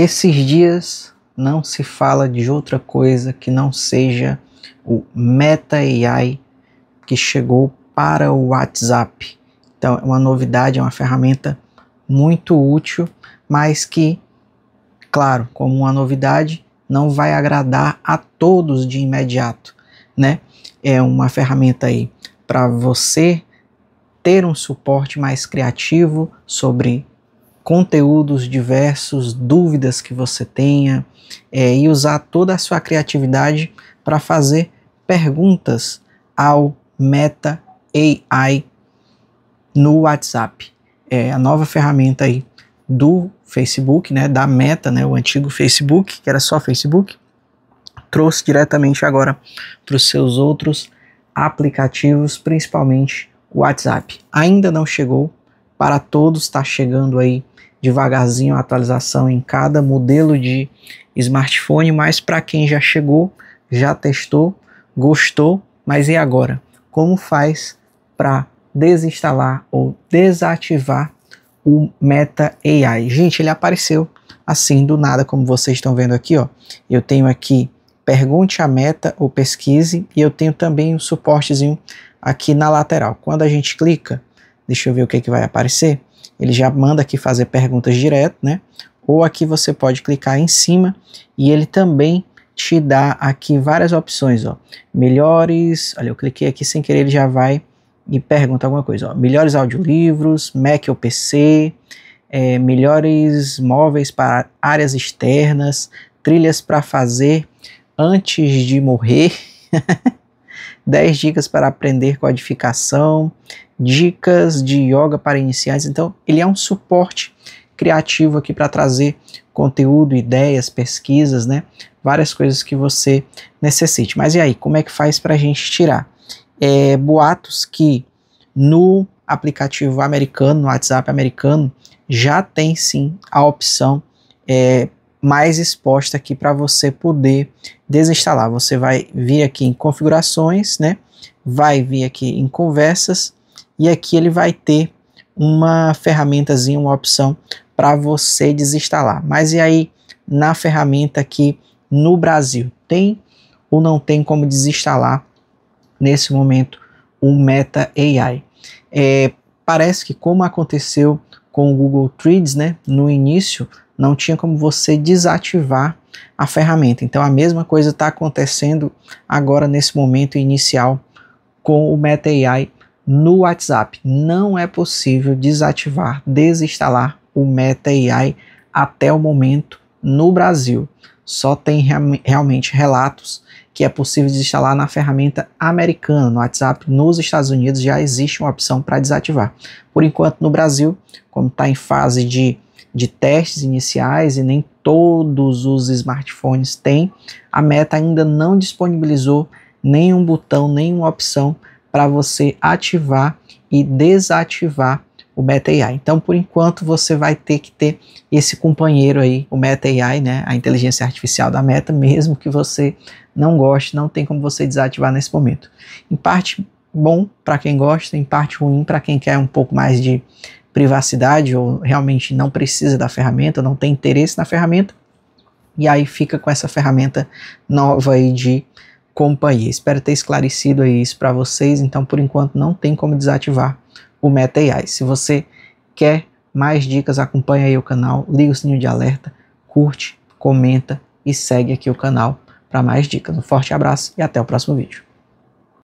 Esses dias não se fala de outra coisa que não seja o Meta AI que chegou para o WhatsApp. Então, é uma novidade, é uma ferramenta muito útil, mas que, claro, como uma novidade, não vai agradar a todos de imediato, né? É uma ferramenta aí para você ter um suporte mais criativo sobre conteúdos diversos, dúvidas que você tenha é, e usar toda a sua criatividade para fazer perguntas ao Meta AI no WhatsApp. É a nova ferramenta aí do Facebook, né, da Meta, né, o antigo Facebook, que era só Facebook, trouxe diretamente agora para os seus outros aplicativos, principalmente o WhatsApp. Ainda não chegou para todos. Está chegando aí devagarzinho a atualização em cada modelo de smartphone, mas para quem já chegou, já testou, gostou, mas e agora? Como faz para desinstalar ou desativar o Meta AI? Gente, ele apareceu assim do nada, como vocês estão vendo aqui, ó. Eu tenho aqui pergunte a meta ou pesquise e eu tenho também um suportezinho aqui na lateral. Quando a gente clica, Deixa eu ver o que, é que vai aparecer. Ele já manda aqui fazer perguntas direto, né? Ou aqui você pode clicar em cima e ele também te dá aqui várias opções, ó. Melhores, olha, eu cliquei aqui sem querer, ele já vai e pergunta alguma coisa, ó. Melhores audiolivros, Mac ou PC, é, melhores móveis para áreas externas, trilhas para fazer antes de morrer, 10 dicas para aprender codificação, dicas de yoga para iniciantes. Então, ele é um suporte criativo aqui para trazer conteúdo, ideias, pesquisas, né? Várias coisas que você necessite. Mas e aí, como é que faz para a gente tirar? É, boatos que no aplicativo americano, no WhatsApp americano, já tem sim a opção é, mais exposta aqui para você poder desinstalar. Você vai vir aqui em configurações, né? Vai vir aqui em conversas e aqui ele vai ter uma ferramentazinha, uma opção para você desinstalar. Mas e aí na ferramenta aqui no Brasil, tem ou não tem como desinstalar nesse momento o Meta AI? É, parece que como aconteceu com o Google Trends, né, no início não tinha como você desativar a ferramenta. Então a mesma coisa está acontecendo agora nesse momento inicial com o Meta AI no WhatsApp. Não é possível desativar, desinstalar o Meta AI até o momento no Brasil. Só tem re realmente relatos que é possível desinstalar na ferramenta americana. No WhatsApp, nos Estados Unidos, já existe uma opção para desativar. Por enquanto, no Brasil, como está em fase de, de testes iniciais e nem todos os smartphones têm, a Meta ainda não disponibilizou nenhum botão, nenhuma opção para você ativar e desativar o Meta AI. Então, por enquanto, você vai ter que ter esse companheiro aí, o Meta AI, né, a inteligência artificial da Meta, mesmo que você não goste, não tem como você desativar nesse momento. Em parte bom para quem gosta, em parte ruim para quem quer um pouco mais de privacidade ou realmente não precisa da ferramenta, não tem interesse na ferramenta, e aí fica com essa ferramenta nova aí de companhia. Espero ter esclarecido isso para vocês. Então, por enquanto, não tem como desativar o Meta AI. Se você quer mais dicas, acompanha aí o canal, liga o sininho de alerta, curte, comenta e segue aqui o canal para mais dicas. Um forte abraço e até o próximo vídeo.